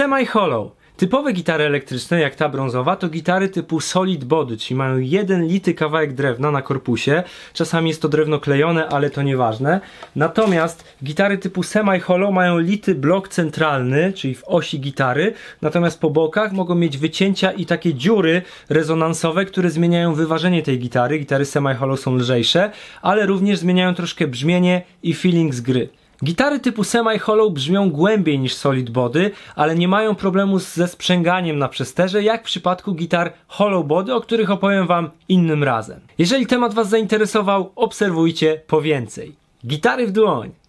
semi Hollow. Typowe gitary elektryczne, jak ta brązowa, to gitary typu solid body, czyli mają jeden lity kawałek drewna na korpusie. Czasami jest to drewno klejone, ale to nieważne. Natomiast gitary typu semi-hollow mają lity blok centralny, czyli w osi gitary, natomiast po bokach mogą mieć wycięcia i takie dziury rezonansowe, które zmieniają wyważenie tej gitary. Gitary semi-hollow są lżejsze, ale również zmieniają troszkę brzmienie i feeling z gry. Gitary typu semi-hollow brzmią głębiej niż solid body, ale nie mają problemu ze sprzęganiem na przesterze, jak w przypadku gitar hollow body, o których opowiem Wam innym razem. Jeżeli temat Was zainteresował, obserwujcie po więcej. Gitary w dłoń!